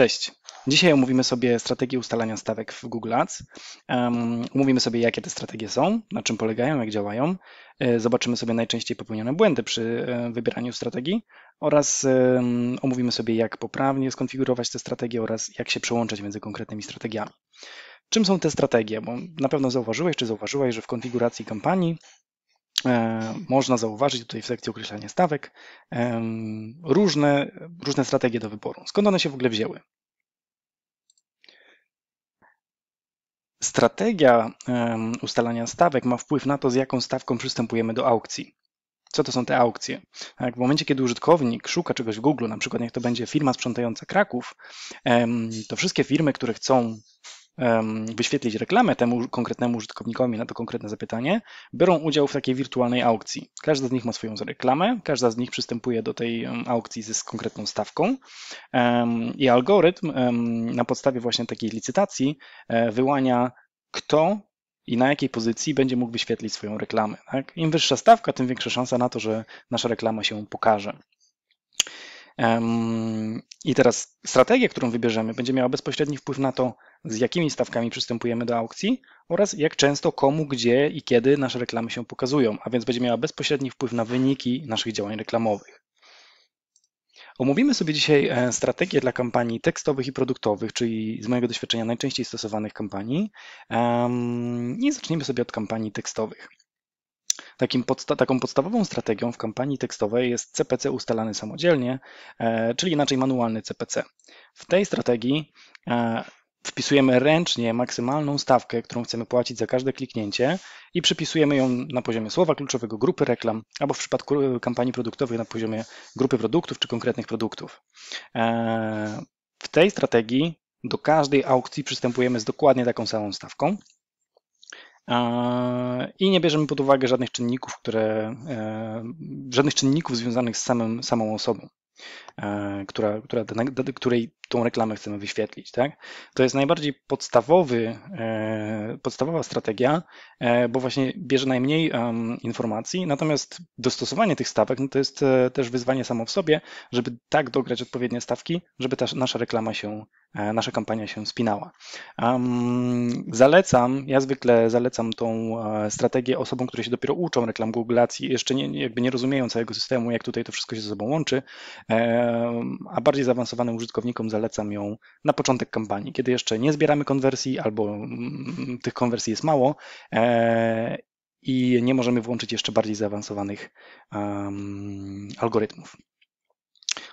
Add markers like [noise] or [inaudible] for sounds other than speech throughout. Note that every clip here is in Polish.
Cześć. Dzisiaj omówimy sobie strategię ustalania stawek w Google Ads. Omówimy sobie, jakie te strategie są, na czym polegają, jak działają. E, zobaczymy sobie najczęściej popełnione błędy przy e, wybieraniu strategii oraz omówimy sobie, jak poprawnie skonfigurować te strategie oraz jak się przełączać między konkretnymi strategiami. Czym są te strategie? Bo na pewno zauważyłeś czy zauważyłeś, że w konfiguracji kampanii E, można zauważyć tutaj w sekcji określania stawek e, różne, różne strategie do wyboru. Skąd one się w ogóle wzięły? Strategia e, ustalania stawek ma wpływ na to, z jaką stawką przystępujemy do aukcji. Co to są te aukcje? Tak, w momencie, kiedy użytkownik szuka czegoś w Google, na przykład niech to będzie firma sprzątająca Kraków, to wszystkie firmy, które chcą wyświetlić reklamę temu konkretnemu użytkownikowi na to konkretne zapytanie, biorą udział w takiej wirtualnej aukcji. Każda z nich ma swoją reklamę, każda z nich przystępuje do tej aukcji z konkretną stawką i algorytm na podstawie właśnie takiej licytacji e, wyłania, kto i na jakiej pozycji będzie mógł wyświetlić swoją reklamę. Tak? Im wyższa stawka, tym większa szansa na to, że nasza reklama się pokaże. I teraz strategia, którą wybierzemy, będzie miała bezpośredni wpływ na to, z jakimi stawkami przystępujemy do aukcji oraz jak często, komu, gdzie i kiedy nasze reklamy się pokazują, a więc będzie miała bezpośredni wpływ na wyniki naszych działań reklamowych. Omówimy sobie dzisiaj e, strategię dla kampanii tekstowych i produktowych, czyli z mojego doświadczenia najczęściej stosowanych kampanii. I zaczniemy sobie od kampanii tekstowych. Podsta taką podstawową strategią w kampanii tekstowej jest CPC ustalany samodzielnie, e, czyli inaczej manualny CPC. W tej strategii e, wpisujemy ręcznie maksymalną stawkę, którą chcemy płacić za każde kliknięcie i przypisujemy ją na poziomie słowa kluczowego, grupy reklam, albo w przypadku e, kampanii produktowych na poziomie grupy produktów czy konkretnych produktów. E, w tej strategii do każdej aukcji przystępujemy z dokładnie taką samą stawką e, i nie bierzemy pod uwagę żadnych czynników, które, żadnych czynników związanych z samym, samą osobą. E, która, która, której tą reklamę chcemy wyświetlić. Tak? To jest najbardziej podstawowy, e, podstawowa strategia, e, bo właśnie bierze najmniej informacji, natomiast dostosowanie tych stawek no to jest też wyzwanie samo w sobie, żeby tak dograć odpowiednie stawki, żeby ta nasza reklama się E, nasza kampania się spinała. Zalecam, ja zwykle zalecam tą e, strategię osobom, które się dopiero uczą reklam Googleacji, jeszcze nie, jakby nie rozumieją całego systemu, jak tutaj to wszystko się ze sobą łączy, a bardziej zaawansowanym użytkownikom zalecam ją na początek kampanii, kiedy jeszcze nie zbieramy konwersji albo mm, tych konwersji jest mało e, i nie możemy włączyć jeszcze bardziej zaawansowanych algorytmów.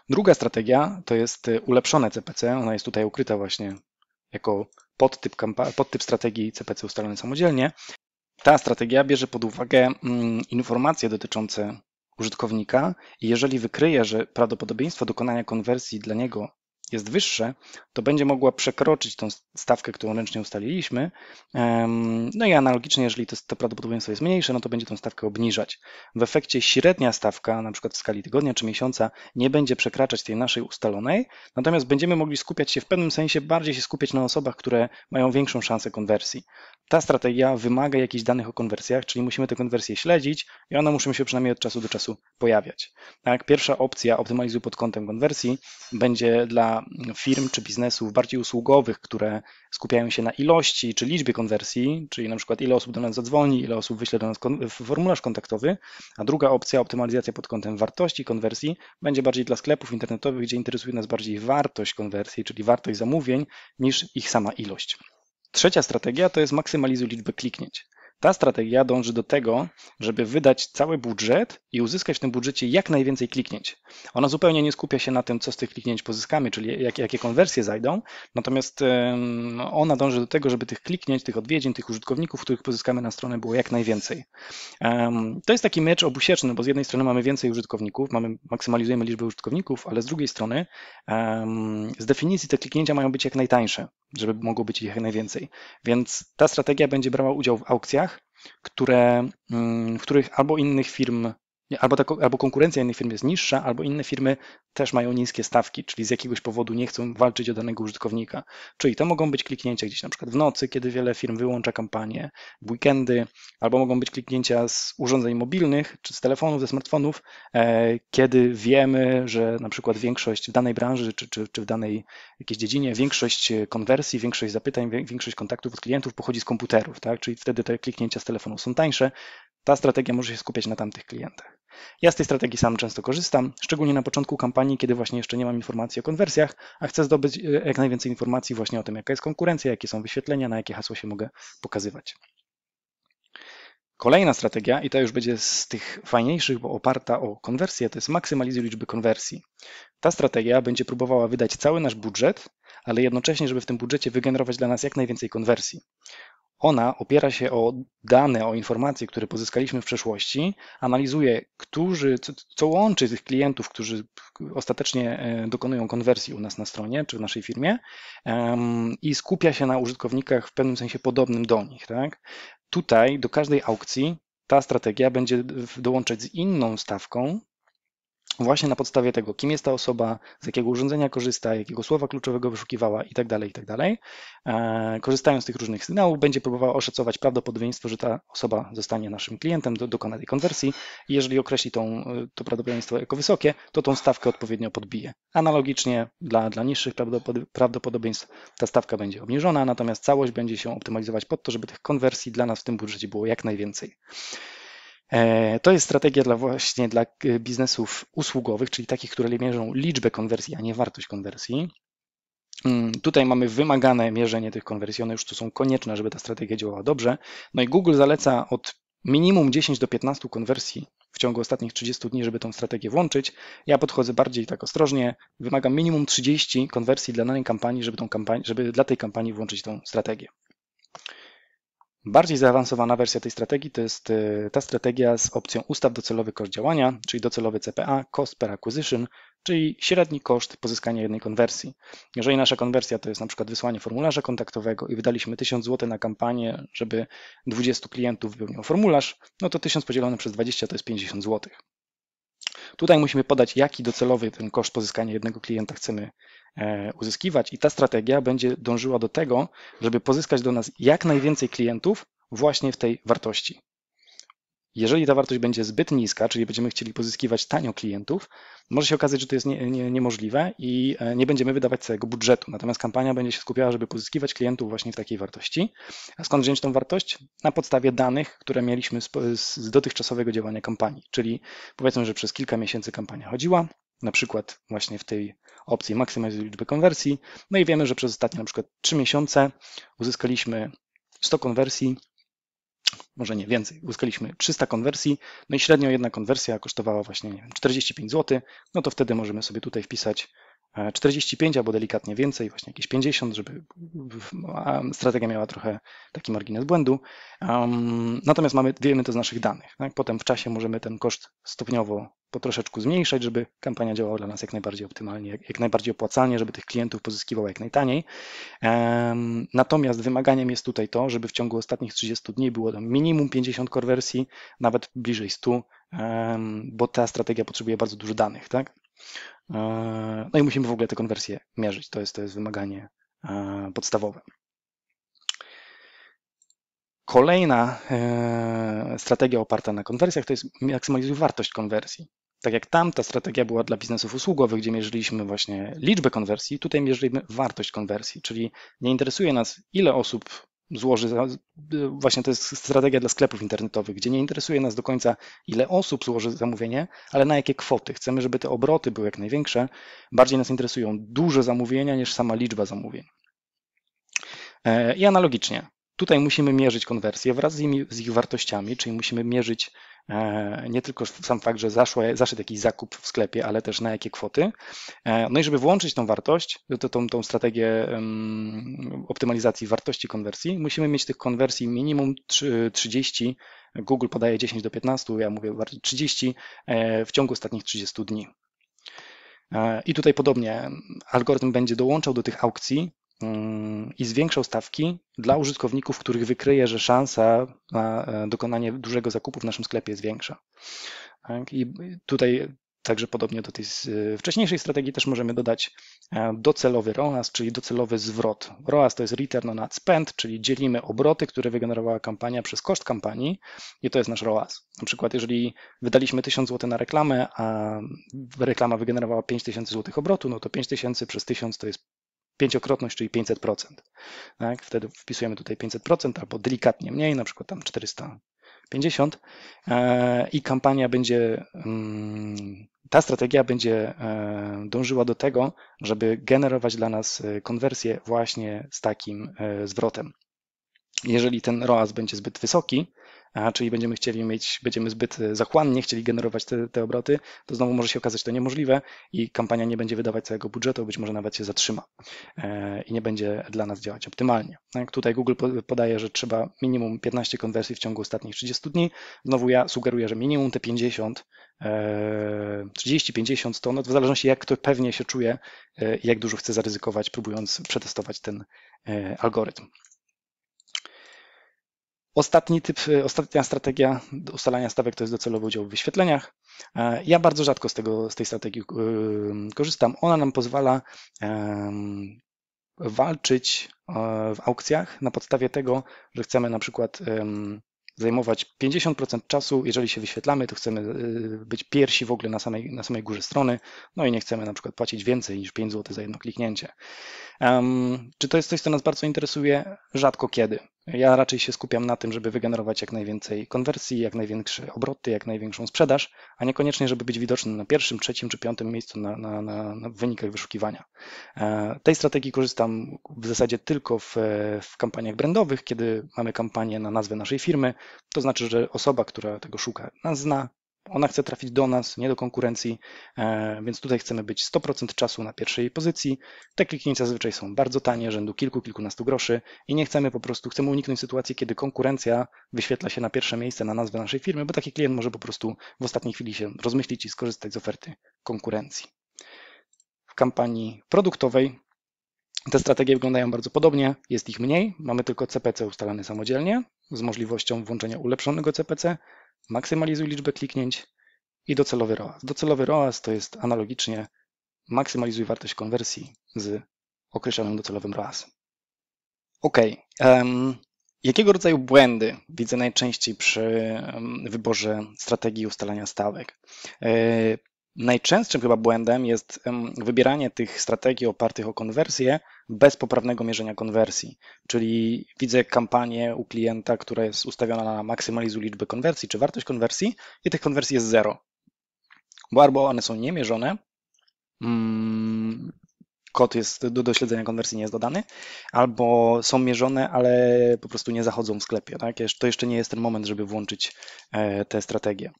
Druga strategia to jest y, ulepszone CPC. Ona jest tutaj ukryta właśnie jako podtyp, podtyp strategii CPC ustalony samodzielnie. Ta strategia bierze pod uwagę mm, informacje dotyczące użytkownika i jeżeli wykryje, że prawdopodobieństwo dokonania konwersji dla niego jest wyższe, to będzie mogła przekroczyć tą stawkę, którą ręcznie ustaliliśmy. No i analogicznie, jeżeli to, to prawdopodobieństwo jest mniejsze, no to będzie tą stawkę obniżać. W efekcie średnia stawka, na przykład w skali tygodnia czy miesiąca, nie będzie przekraczać tej naszej ustalonej, natomiast będziemy mogli skupiać się w pewnym sensie, bardziej się skupiać na osobach, które mają większą szansę konwersji. Ta strategia wymaga jakichś danych o konwersjach, czyli musimy te konwersje śledzić i one muszą się przynajmniej od czasu do czasu pojawiać. Tak, pierwsza opcja optymalizuj pod kątem konwersji będzie dla firm czy biznesów bardziej usługowych, które skupiają się na ilości czy liczbie konwersji, czyli na przykład ile osób do nas zadzwoni, ile osób wyśle do nas formularz kontaktowy, a druga opcja optymalizacja pod kątem wartości konwersji będzie bardziej dla sklepów internetowych, gdzie interesuje nas bardziej wartość konwersji, czyli wartość zamówień niż ich sama ilość. Trzecia strategia to jest maksymalizuj liczbę kliknięć. Ta strategia dąży do tego, żeby wydać cały budżet i uzyskać w tym budżecie jak najwięcej kliknięć. Ona zupełnie nie skupia się na tym, co z tych kliknięć pozyskamy, czyli jakie, jakie konwersje zajdą, natomiast ona dąży do tego, żeby tych kliknięć, tych odwiedzin, tych użytkowników, których pozyskamy na stronę było jak najwięcej. To jest taki mecz obusieczny, bo z jednej strony mamy więcej użytkowników, mamy, maksymalizujemy liczbę użytkowników, ale z drugiej strony z definicji te kliknięcia mają być jak najtańsze, żeby mogło być ich jak najwięcej. Więc ta strategia będzie brała udział w aukcjach, które, mm, w których albo innych firm Albo, ta, albo konkurencja innych firm jest niższa, albo inne firmy też mają niskie stawki, czyli z jakiegoś powodu nie chcą walczyć o danego użytkownika. Czyli to mogą być kliknięcia gdzieś na przykład w nocy, kiedy wiele firm wyłącza kampanię, w weekendy, albo mogą być kliknięcia z urządzeń mobilnych czy z telefonów, ze smartfonów, e, kiedy wiemy, że na przykład większość w danej branży czy, czy, czy w danej jakiejś dziedzinie, większość konwersji, większość zapytań, większość kontaktów od klientów pochodzi z komputerów, tak? czyli wtedy te kliknięcia z telefonu są tańsze. Ta strategia może się skupiać na tamtych klientach. Ja z tej strategii sam często korzystam, szczególnie na początku kampanii, kiedy właśnie jeszcze nie mam informacji o konwersjach, a chcę zdobyć e, jak najwięcej informacji właśnie o tym, jaka jest konkurencja, jakie są wyświetlenia, na jakie hasło się mogę pokazywać. Kolejna strategia, i ta już będzie z tych fajniejszych, bo oparta o konwersję, to jest maksymalizuj liczby konwersji. Ta strategia będzie próbowała wydać cały nasz budżet, ale jednocześnie, żeby w tym budżecie wygenerować dla nas jak najwięcej konwersji. Ona opiera się o dane, o informacje, które pozyskaliśmy w przeszłości, analizuje, którzy, co, łączy tych klientów, którzy ostatecznie e, dokonują konwersji u nas na stronie czy w naszej firmie i skupia się na użytkownikach w pewnym sensie podobnym do nich. Tak? Tutaj do każdej aukcji ta strategia będzie dołączać z inną stawką, właśnie na podstawie tego, kim jest ta osoba, z jakiego urządzenia korzysta, jakiego słowa kluczowego wyszukiwała itd., tak itd., tak e, korzystając z tych różnych sygnałów, będzie próbowała oszacować prawdopodobieństwo, że ta osoba zostanie naszym klientem, dokona tej konwersji i jeżeli określi tą, e, to prawdopodobieństwo jako wysokie, to tą stawkę odpowiednio podbije. Analogicznie dla, dla niższych prawdopodobieństw ta stawka będzie obniżona, natomiast całość będzie się optymalizować pod to, żeby tych konwersji dla nas w tym budżecie było jak najwięcej. E, to jest strategia dla właśnie dla y, biznesów usługowych, czyli takich, które mierzą liczbę konwersji, a nie wartość konwersji. Mm, tutaj mamy wymagane mierzenie tych konwersji, one już tu są konieczne, żeby ta strategia działała dobrze. No i Google zaleca od minimum 10 do 15 konwersji w ciągu ostatnich 30 dni, żeby tą strategię włączyć. Ja podchodzę bardziej tak ostrożnie, wymagam minimum 30 konwersji dla danej kampanii, żeby, tą żeby dla tej kampanii włączyć tą strategię. Bardziej zaawansowana wersja tej strategii to jest e, ta strategia z opcją ustaw docelowy koszt działania, czyli docelowy CPA, cost per acquisition, czyli średni koszt pozyskania jednej konwersji. Jeżeli nasza konwersja to jest na przykład wysłanie formularza kontaktowego i wydaliśmy 1000 zł na kampanię, żeby 20 klientów wypełniło formularz, no to 1000 podzielone przez 20 to jest 50 zł. Tutaj musimy podać, jaki docelowy ten koszt pozyskania jednego klienta chcemy E, uzyskiwać i ta strategia będzie dążyła do tego, żeby pozyskać do nas jak najwięcej klientów właśnie w tej wartości. Jeżeli ta wartość będzie zbyt niska, czyli będziemy chcieli pozyskiwać tanio klientów, może się okazać, że to jest nie, nie, niemożliwe i e, nie będziemy wydawać całego budżetu. Natomiast kampania będzie się skupiała, żeby pozyskiwać klientów właśnie w takiej wartości. A skąd wziąć tą wartość? Na podstawie danych, które mieliśmy z, z dotychczasowego działania kampanii. Czyli powiedzmy, że przez kilka miesięcy kampania chodziła, na przykład właśnie w tej opcji maksymalizuj liczbę konwersji. No i wiemy, że przez ostatnie na przykład 3 miesiące uzyskaliśmy 100 konwersji, może nie więcej, uzyskaliśmy 300 konwersji, no i średnio jedna konwersja kosztowała właśnie nie wiem, 45 zł, no to wtedy możemy sobie tutaj wpisać 45 e, albo delikatnie więcej, właśnie jakieś 50, żeby strategia miała trochę taki margines błędu. Natomiast mamy, wiemy to z naszych danych. Tak? Potem w czasie możemy ten koszt stopniowo po troszeczku zmniejszać, żeby kampania działała dla nas jak najbardziej optymalnie, jak najbardziej opłacalnie, żeby tych klientów pozyskiwała jak najtaniej. Natomiast wymaganiem jest tutaj to, żeby w ciągu ostatnich 30 dni było tam minimum 50 konwersji, nawet bliżej 100, bo ta strategia potrzebuje bardzo dużo danych. Tak? E, no i musimy w ogóle te konwersje mierzyć. To jest, to jest wymaganie e, podstawowe. Kolejna e, strategia oparta na konwersjach to jest maksymalizuj wartość konwersji. Tak jak tam ta strategia była dla biznesów usługowych, gdzie mierzyliśmy właśnie liczbę konwersji, tutaj mierzymy wartość konwersji, czyli nie interesuje nas, ile osób złoży, y, właśnie to jest strategia dla sklepów internetowych, gdzie nie interesuje nas do końca, ile osób złoży zamówienie, ale na jakie kwoty. Chcemy, żeby te obroty były jak największe. Bardziej nas interesują duże zamówienia niż sama liczba zamówień. E, I analogicznie, Tutaj musimy mierzyć konwersję wraz z, im, z ich wartościami, czyli musimy mierzyć e, nie tylko sam fakt, że zaszło, zaszedł jakiś zakup w sklepie, ale też na jakie kwoty. E, no i żeby włączyć tą wartość, to, tą, tą strategię optymalizacji wartości konwersji, musimy mieć tych konwersji minimum 30, Google podaje 10 do 15, ja mówię 30 e, w ciągu ostatnich 30 dni. I tutaj podobnie algorytm będzie dołączał do tych aukcji i zwiększą stawki dla użytkowników, których wykryje, że szansa na e, dokonanie dużego zakupu w naszym sklepie jest większa. Tak? I tutaj Także podobnie do tej e, wcześniejszej strategii też możemy dodać e, docelowy ROAS, czyli docelowy zwrot. ROAS to jest return on ad spend, czyli dzielimy obroty, które wygenerowała kampania przez koszt kampanii i to jest nasz ROAS. Na przykład jeżeli wydaliśmy 1000 zł na reklamę, a reklama wygenerowała 5000 zł obrotu, no to 5000 przez 1000 to jest pięciokrotność, czyli 500%. Tak? Wtedy wpisujemy tutaj 500% albo delikatnie mniej, na przykład tam 450 e, i kampania będzie, mm, ta strategia będzie e, dążyła do tego, żeby generować dla nas e, konwersję właśnie z takim zwrotem. Jeżeli ten ROAS będzie zbyt wysoki, czyli będziemy chcieli mieć, będziemy zbyt e, zachłannie chcieli generować te, te obroty, to znowu może się okazać to niemożliwe i kampania nie będzie wydawać całego budżetu, być może nawet się zatrzyma e, i nie będzie dla nas działać optymalnie. Tak? Tutaj Google podaje, że trzeba minimum 15 konwersji w ciągu ostatnich 30 dni. Znowu ja sugeruję, że minimum te 50 30-50 e, to, no w zależności jak kto pewnie się czuje, jak dużo chce zaryzykować, próbując przetestować ten algorytm. Ostatni typ, y, ostatnia strategia ustalania stawek to jest docelowy udział w wyświetleniach. E, ja bardzo rzadko z, tego, z tej strategii y, korzystam. Ona nam pozwala walczyć e, w aukcjach na podstawie tego, że chcemy na przykład zajmować 50% czasu, jeżeli się wyświetlamy, to chcemy y, być pierwsi w ogóle na samej, na samej górze strony, no i nie chcemy na przykład płacić więcej niż 5 zł za jedno kliknięcie. Um, czy to jest coś, co nas bardzo interesuje? Rzadko kiedy. Ja raczej się skupiam na tym, żeby wygenerować jak najwięcej konwersji, jak największe obroty, jak największą sprzedaż, a niekoniecznie, żeby być widocznym na pierwszym, trzecim czy piątym miejscu na, na, na, na wynikach wyszukiwania. E, tej strategii korzystam w zasadzie tylko w, w kampaniach brandowych, kiedy mamy kampanię na nazwę naszej firmy, to znaczy, że osoba, która tego szuka, nas zna, ona chce trafić do nas, nie do konkurencji, e, więc tutaj chcemy być 100% czasu na pierwszej pozycji. Te kliknięcia zazwyczaj są bardzo tanie, rzędu kilku, kilkunastu groszy i nie chcemy po prostu, chcemy uniknąć sytuacji, kiedy konkurencja wyświetla się na pierwsze miejsce na nazwę naszej firmy, bo taki klient może po prostu w ostatniej chwili się rozmyślić i skorzystać z oferty konkurencji. W kampanii produktowej te strategie wyglądają bardzo podobnie, jest ich mniej, mamy tylko CPC ustalane samodzielnie z możliwością włączenia ulepszonego CPC, maksymalizuj liczbę kliknięć i docelowy ROAS. Docelowy ROAS to jest analogicznie maksymalizuj wartość konwersji z określonym docelowym ROAS. Ok. Um, jakiego rodzaju błędy widzę najczęściej przy wyborze strategii ustalania stawek? E, Najczęstszym chyba błędem jest wybieranie tych strategii opartych o konwersję bez poprawnego mierzenia konwersji. Czyli widzę kampanię u klienta, która jest ustawiona na maksymalizu liczby konwersji czy wartość konwersji i tych konwersji jest zero. Bo albo one są niemierzone, mm, kod jest do, do śledzenia konwersji nie jest dodany, albo są mierzone, ale po prostu nie zachodzą w sklepie. Tak? To jeszcze nie jest ten moment, żeby włączyć e, te strategie.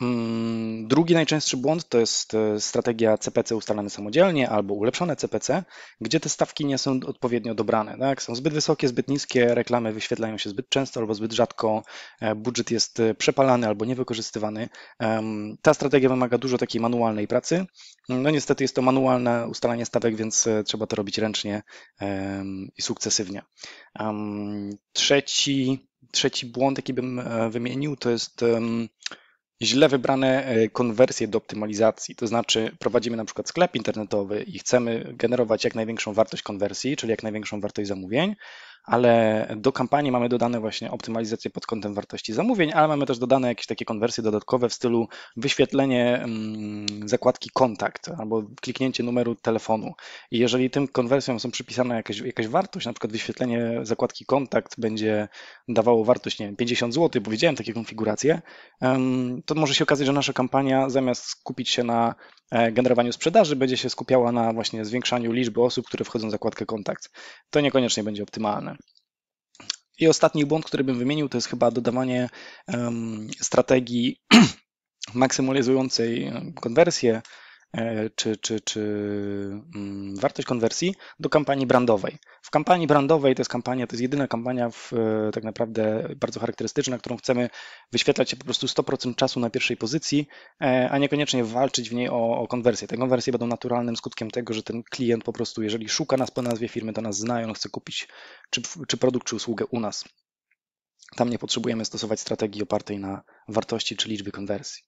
Hmm, drugi najczęstszy błąd to jest e, strategia CPC ustalane samodzielnie albo ulepszone CPC, gdzie te stawki nie są odpowiednio dobrane. Tak? Są zbyt wysokie, zbyt niskie, reklamy wyświetlają się zbyt często albo zbyt rzadko, e, budżet jest e, przepalany albo niewykorzystywany. Ta strategia wymaga dużo takiej manualnej pracy. No niestety jest to manualne ustalanie stawek, więc trzeba to robić ręcznie i sukcesywnie. Trzeci, trzeci błąd, jaki bym wymienił, to jest źle wybrane e, konwersje do optymalizacji, to znaczy prowadzimy na przykład sklep internetowy i chcemy generować jak największą wartość konwersji, czyli jak największą wartość zamówień, ale do kampanii mamy dodane właśnie optymalizację pod kątem wartości zamówień, ale mamy też dodane jakieś takie konwersje dodatkowe w stylu wyświetlenie mm, zakładki kontakt albo kliknięcie numeru telefonu. I jeżeli tym konwersjom są przypisane jakaś, jakaś wartość, na przykład wyświetlenie zakładki kontakt będzie dawało wartość nie wiem, 50 zł, bo widziałem takie konfiguracje, to może się okazać, że nasza kampania zamiast skupić się na e, generowaniu sprzedaży będzie się skupiała na właśnie zwiększaniu liczby osób, które wchodzą w zakładkę kontakt. To niekoniecznie będzie optymalne. I ostatni błąd, który bym wymienił, to jest chyba dodawanie strategii [clears throat] maksymalizującej konwersję E, czy, czy, czy mm, wartość konwersji do kampanii brandowej. W kampanii brandowej to jest kampania, to jest jedyna kampania w, e, tak naprawdę bardzo charakterystyczna, którą chcemy wyświetlać się po prostu 100% czasu na pierwszej pozycji, e, a niekoniecznie walczyć w niej o, o konwersję. Te konwersje będą naturalnym skutkiem tego, że ten klient po prostu, jeżeli szuka nas po nazwie firmy, to nas znają, chce kupić czy, czy produkt, czy usługę u nas. Tam nie potrzebujemy stosować strategii opartej na wartości czy liczbie konwersji.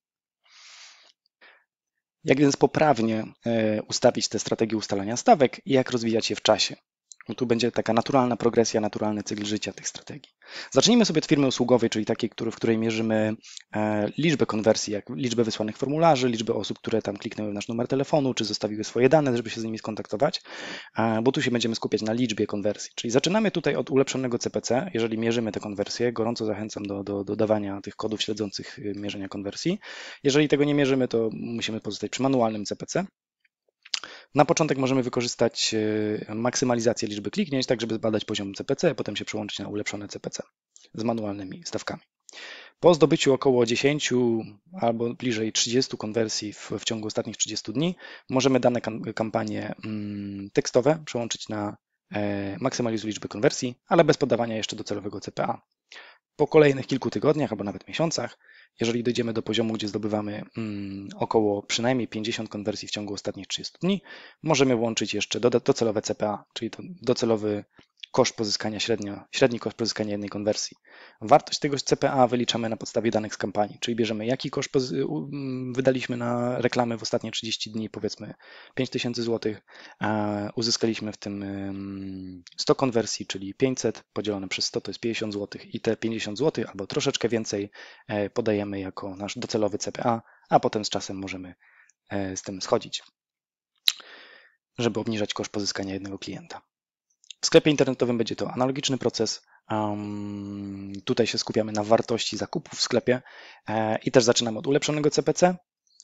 Jak więc poprawnie e, ustawić te strategie ustalania stawek i jak rozwijać je w czasie? No tu będzie taka naturalna progresja, naturalny cykl życia tych strategii. Zacznijmy sobie od firmy usługowej, czyli takiej, w której mierzymy e, liczbę konwersji, jak liczbę wysłanych formularzy, liczbę osób, które tam kliknęły w nasz numer telefonu, czy zostawiły swoje dane, żeby się z nimi skontaktować, e, bo tu się będziemy skupiać na liczbie konwersji. Czyli zaczynamy tutaj od ulepszonego CPC, jeżeli mierzymy te konwersje. Gorąco zachęcam do, do dodawania tych kodów śledzących e, mierzenia konwersji. Jeżeli tego nie mierzymy, to musimy pozostać przy manualnym CPC. Na początek możemy wykorzystać e, maksymalizację liczby kliknięć, tak żeby zbadać poziom CPC, potem się przełączyć na ulepszone CPC z manualnymi stawkami. Po zdobyciu około 10 albo bliżej 30 konwersji w, w ciągu ostatnich 30 dni możemy dane kampanie mm, tekstowe przełączyć na e, maksymalizuj liczby konwersji, ale bez podawania jeszcze docelowego CPA. Po kolejnych kilku tygodniach albo nawet miesiącach jeżeli dojdziemy do poziomu, gdzie zdobywamy mm, około przynajmniej 50 konwersji w ciągu ostatnich 30 dni, możemy łączyć jeszcze docelowe CPA, czyli docelowy koszt pozyskania średnio, średni koszt pozyskania jednej konwersji. Wartość tego CPA wyliczamy na podstawie danych z kampanii, czyli bierzemy jaki koszt mm, wydaliśmy na reklamy w ostatnie 30 dni, powiedzmy 5000 zł, a uzyskaliśmy w tym 100 mm, konwersji, czyli 500 podzielone przez 100 to jest 50 zł i te 50 zł albo troszeczkę więcej e, podajemy jako nasz docelowy CPA, a potem z czasem możemy e, z tym schodzić, żeby obniżać koszt pozyskania jednego klienta. W sklepie internetowym będzie to analogiczny proces. Um, tutaj się skupiamy na wartości zakupu w sklepie e, i też zaczynamy od ulepszonego CPC,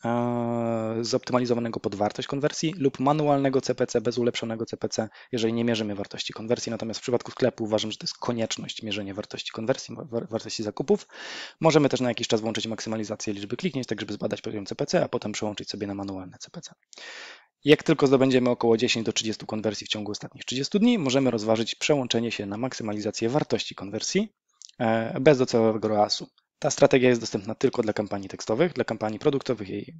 e, zoptymalizowanego pod wartość konwersji lub manualnego CPC bez ulepszonego CPC, jeżeli nie mierzymy wartości konwersji. Natomiast w przypadku sklepu uważam, że to jest konieczność mierzenia wartości konwersji, war, wartości zakupów. Możemy też na jakiś czas włączyć maksymalizację liczby kliknięć, tak żeby zbadać poziom CPC, a potem przełączyć sobie na manualne CPC. Jak tylko zdobędziemy około 10 do 30 konwersji w ciągu ostatnich 30 dni, możemy rozważyć przełączenie się na maksymalizację wartości konwersji e, bez docelowego ROAS-u. Ta strategia jest dostępna tylko dla kampanii tekstowych, dla kampanii produktowych jej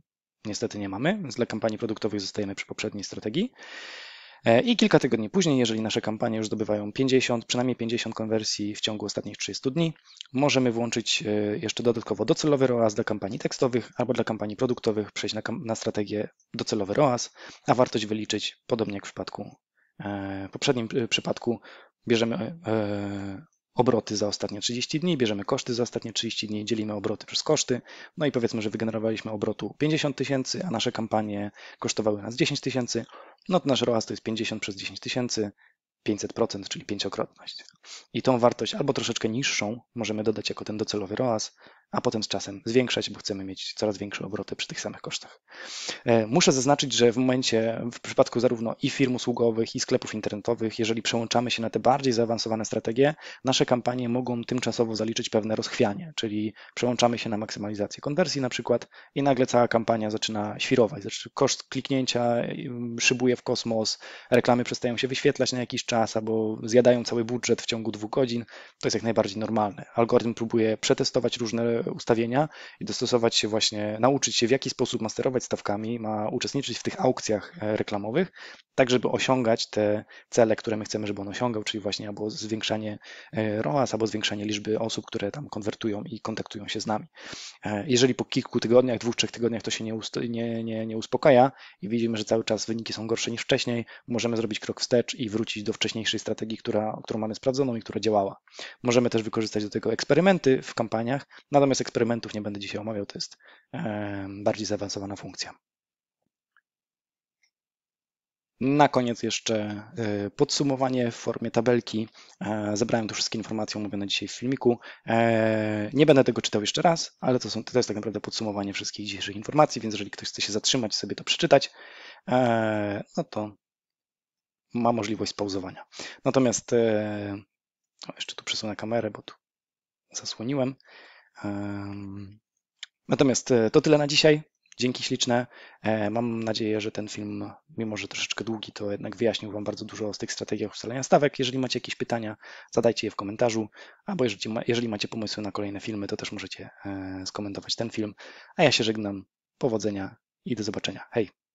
niestety nie mamy, więc dla kampanii produktowych zostajemy przy poprzedniej strategii. E, I kilka tygodni później, jeżeli nasze kampanie już zdobywają 50, przynajmniej 50 konwersji w ciągu ostatnich 30 dni, możemy włączyć e, jeszcze dodatkowo docelowy ROAS dla kampanii tekstowych albo dla kampanii produktowych, przejść na, na strategię docelowy ROAS, a wartość wyliczyć podobnie jak w przypadku e, poprzednim przypadku bierzemy obroty za ostatnie 30 dni, bierzemy koszty za ostatnie 30 dni, dzielimy obroty przez koszty, no i powiedzmy, że wygenerowaliśmy obrotu 50 tysięcy, a nasze kampanie kosztowały nas 10 tysięcy, no to nasz ROAS to jest 50 przez 10 tysięcy, 500%, czyli pięciokrotność. I tą wartość albo troszeczkę niższą możemy dodać jako ten docelowy ROAS, a potem z czasem zwiększać, bo chcemy mieć coraz większe obroty przy tych samych kosztach. E, muszę zaznaczyć, że w momencie, w przypadku zarówno i firm usługowych, i sklepów internetowych, jeżeli przełączamy się na te bardziej zaawansowane strategie, nasze kampanie mogą tymczasowo zaliczyć pewne rozchwianie, czyli przełączamy się na maksymalizację konwersji na przykład i nagle cała kampania zaczyna świrować, znaczy koszt kliknięcia y, szybuje w kosmos, reklamy przestają się wyświetlać na jakiś czas albo zjadają cały budżet w ciągu dwóch godzin. To jest jak najbardziej normalne. Algorytm próbuje przetestować różne ustawienia i dostosować się właśnie, nauczyć się w jaki sposób masterować stawkami, ma uczestniczyć w tych aukcjach e, reklamowych, tak żeby osiągać te cele, które my chcemy, żeby on osiągał, czyli właśnie albo zwiększanie e, ROAS, albo zwiększanie liczby osób, które tam konwertują i kontaktują się z nami. E, jeżeli po kilku tygodniach, dwóch, trzech tygodniach to się nie, nie, nie, nie uspokaja i widzimy, że cały czas wyniki są gorsze niż wcześniej, możemy zrobić krok wstecz i wrócić do wcześniejszej strategii, która, którą mamy sprawdzoną i która działała. Możemy też wykorzystać do tego eksperymenty w kampaniach, natomiast Natomiast eksperymentów nie będę dzisiaj omawiał, to jest bardziej zaawansowana funkcja. Na koniec jeszcze y, podsumowanie w formie tabelki. E, zebrałem tu wszystkie informacje omówione dzisiaj w filmiku. E, nie będę tego czytał jeszcze raz, ale to, są, to jest tak naprawdę podsumowanie wszystkich dzisiejszych informacji, więc jeżeli ktoś chce się zatrzymać, sobie to przeczytać, e, no to ma możliwość pauzowania. Natomiast jeszcze tu przesunę kamerę, bo tu zasłoniłem. Natomiast e, to tyle na dzisiaj. Dzięki śliczne. E, mam nadzieję, że ten film, mimo że troszeczkę długi, to jednak wyjaśnił Wam bardzo dużo z tych strategii ustalania stawek. Jeżeli macie jakieś pytania, zadajcie je w komentarzu, albo jeżeli macie pomysły na kolejne filmy, to też możecie e, skomentować ten film. A ja się żegnam. Powodzenia i do zobaczenia. Hej!